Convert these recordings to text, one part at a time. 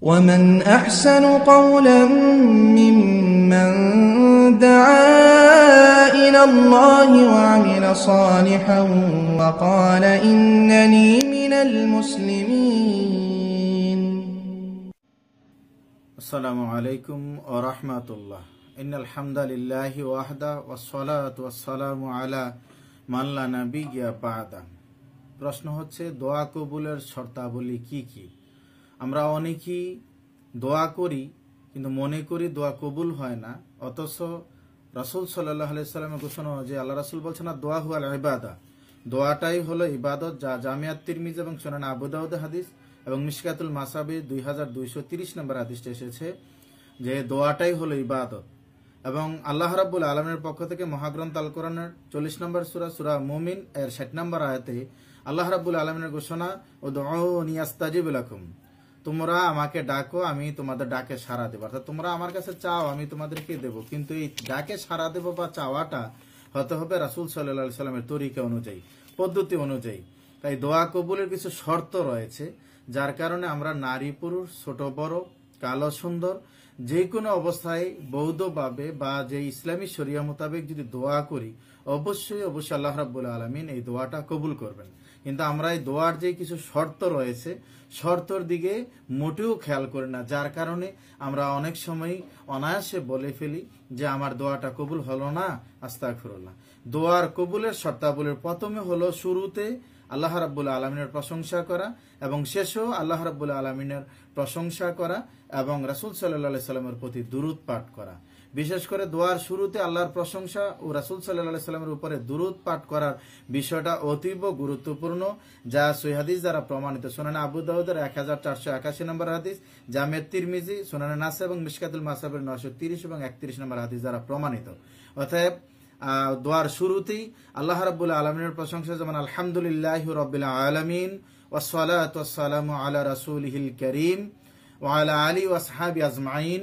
ومن أحسن قولا ممن دعا إلى الله وعمل صالحا وقال إنني من المسلمين السلام عليكم ورحمة الله إن الحمد لله وحده والصلاة والسلام على من لا نبي بعده প্রশ্ন হচ্ছে দোয়া কবুলের শর্তাবলী কি কি আমরা অনেকেই দোয়া করি কিন্তু মনে করি দোয়া কবুল হয় না অথচ রাসুল সাল্লাহ আলাইস্লামের ঘোষণা যে আল্লাহ রাসুল বলছে না দোয়া হুয়াল ইবাদা দোয়াটাই হলো ইবাদত যা জামিয়াত তিরমিজ এবং সোনান আবুদাউদ হাদিস এবং মিসকাতুল মাসাবি দুই হাজার দুইশো তিরিশ নম্বর হাদিসটা এসেছে যে দোয়াটাই হলো ইবাদত এবং আল্লাহ রাবুল আলমের পক্ষ থেকে মহাগ্রন্থ আল কোরআনের চল্লিশ নম্বর সুরা সুরা মোমিন এর ষাট নম্বর আয়াতে আল্লাহ রাবুল আলমের ঘোষণা ও দোয়া নিয়াস্তাজিবুল লাকুম তোমরা আমাকে ডাকো আমি তোমাদের ডাকে সাড়া দেবো অর্থাৎ তোমরা আমার কাছে চাও আমি তোমাদেরকে দেব কিন্তু এই ডাকে সাড়া দেবো বা চাওয়াটা হতে হবে রাসুল সাল্লা সাল্লামের তরিকা অনুযায়ী পদ্ধতি অনুযায়ী তাই দোয়া কবুলের কিছু শর্ত রয়েছে যার কারণে আমরা নারী পুরুষ ছোট বড় কালো সুন্দর যে কোনো অবস্থায় বৌদ্ধভাবে বা যে ইসলামী শরিয়া মোতাবেক যদি দোয়া করি অবশ্যই অবশ্যই আল্লাহ রাবুল আলমিন এই দোয়াটা কবুল করবেন কিন্তু আমরা এই দোয়ার যে কিছু শর্ত রয়েছে শর্তর দিকে মোটেও খেয়াল করি না যার কারণে আমরা অনেক সময় অনায়াসে বলে ফেলি যে আমার দোয়াটা কবুল হলো না আস্তা ফিরল্লাহ দোয়ার কবুলের শর্তাবলীর প্রথমে হলো শুরুতে আল্লাহ রাবুল আলমিনের প্রশংসা করা এবং শেষেও আল্লাহ রাবুল আলমিনের প্রশংসা করা এবং রাসুল সাল্লাহ সাল্লামের প্রতি দূরত পাঠ করা বিশেষ করে দোয়ার শুরুতে আল্লাহর প্রশংসা ও রাসুল সাল্লাহ সাল্লামের উপরে দূরত পাঠ করার বিষয়টা অতীব গুরুত্বপূর্ণ যা সৈহাদিস দ্বারা প্রমাণিত সোনানা আবু দাউদের এক হাজার চারশো একাশি নম্বর হাদিস জামের তিরমিজি সোনানা নাসা এবং মিসকাতুল মাসাবের নশো তিরিশ এবং একত্রিশ নম্বর হাদিস দ্বারা প্রমাণিত অতএব দোয়ার শুরুতেই আল্লাহ রাবুল্লাহ আলমিনের প্রশংসা যেমন আলহামদুলিল্লাহ রবিল্লা আলমিন ওসালাম আলা রাসুল হিল করিম ওয়ালা আলী ওয়াসহাবি আজমাইন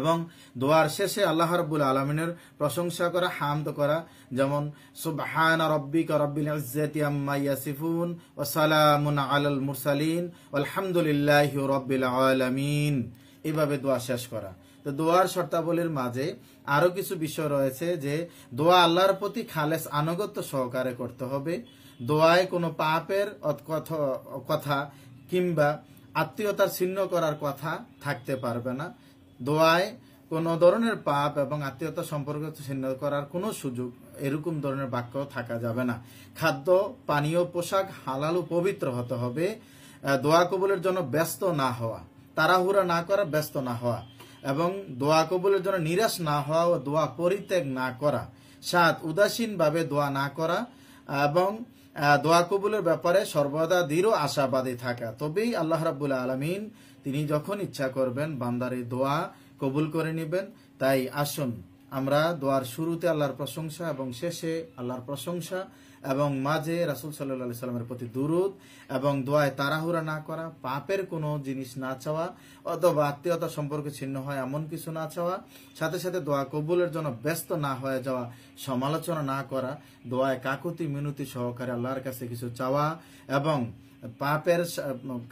এবং দোয়ার শেষে আল্লাহ রব্বুল আলমিনের প্রশংসা করা হামদ করা যেমন সুবহান রব্বিক রব্বিল ইজ্জাতি আম্মা ইয়াসিফুন ও সালামুন আলাল মুরসালিন আলহামদুলিল্লাহি রব্বিল আলামিন এভাবে দোয়া শেষ করা তো দোয়ার শর্তাবলীর মাঝে আরো কিছু বিষয় রয়েছে যে দোয়া আল্লাহর প্রতি খালেস আনুগত্য সহকারে করতে হবে দোয়ায় কোনো পাপের কথা কিংবা আত্মীয়তার ছিন্ন করার কথা থাকতে পারবে না দোয়ায় কোনো ধরনের পাপ এবং আত্মীয়তা সম্পর্ক ছিন্ন করার কোনো সুযোগ এরকম ধরনের বাক্য থাকা যাবে না খাদ্য পানীয় পোশাক হালাল ও পবিত্র হতে হবে দোয়া কবুলের জন্য ব্যস্ত না হওয়া তাড়াহুড়া না করা ব্যস্ত না হওয়া এবং দোয়া কবুলের জন্য নিরাশ না হওয়া ও দোয়া পরিত্যাগ না করা সাত উদাসীনভাবে দোয়া না করা এবং দোয়া কবুলের ব্যাপারে সর্বদা দৃঢ় আশাবাদী থাকা তবেই আল্লাহ রাবুল আলমিন তিনি যখন ইচ্ছা করবেন বান্দার এই দোয়া কবুল করে নেবেন তাই আসুন আমরা দোয়ার শুরুতে আল্লাহর প্রশংসা এবং শেষে আল্লাহর প্রশংসা এবং মাঝে রাসুল সাল্লাহ সাল্লামের প্রতি দুরুদ এবং দোয়ায় তাড়াহুড়া না করা পাপের কোনো জিনিস না চাওয়া অথবা আত্মীয়তা সম্পর্কে ছিন্ন হয় এমন কিছু না চাওয়া সাথে সাথে দোয়া কবুলের জন্য ব্যস্ত না হয়ে যাওয়া সমালোচনা না করা দোয়ায় কাকুতি মিনতি সহকারে আল্লাহর কাছে কিছু চাওয়া এবং পাপের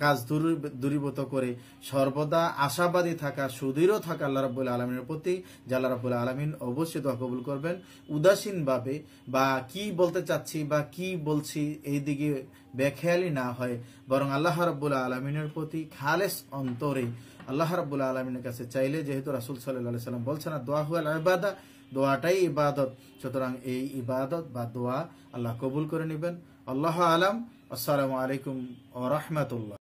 কাজ দূরীভূত করে সর্বদা আশাবাদী থাকা সুদৃঢ় থাকা আল্লাহ রাবুল আলমিনের প্রতি জাল্লা আল্লাহ রাবুল আলমিন অবশ্যই দোয়া কবুল করবেন উদাসীনভাবে বা কি বলতে চাচ্ছি বা কি বলছি এই দিকে বেখেয়ালি না হয় বরং আল্লাহ রাবুল আলমিনের প্রতি খালেস অন্তরে আল্লাহ রাবুল আলমিনের কাছে চাইলে যেহেতু রাসুল সাল্লাহ সাল্লাম বলছেন দোয়া হুয়াল আবাদা দোয়াটাই ইবাদত সুতরাং এই ইবাদত বা দোয়া আল্লাহ কবুল করে নেবেন আল্লাহ আলাম السلام عليكم ورحمة الله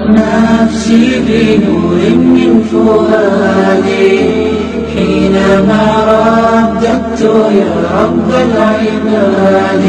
نفسي بنور من فؤادي حينما رددت يا رب العباد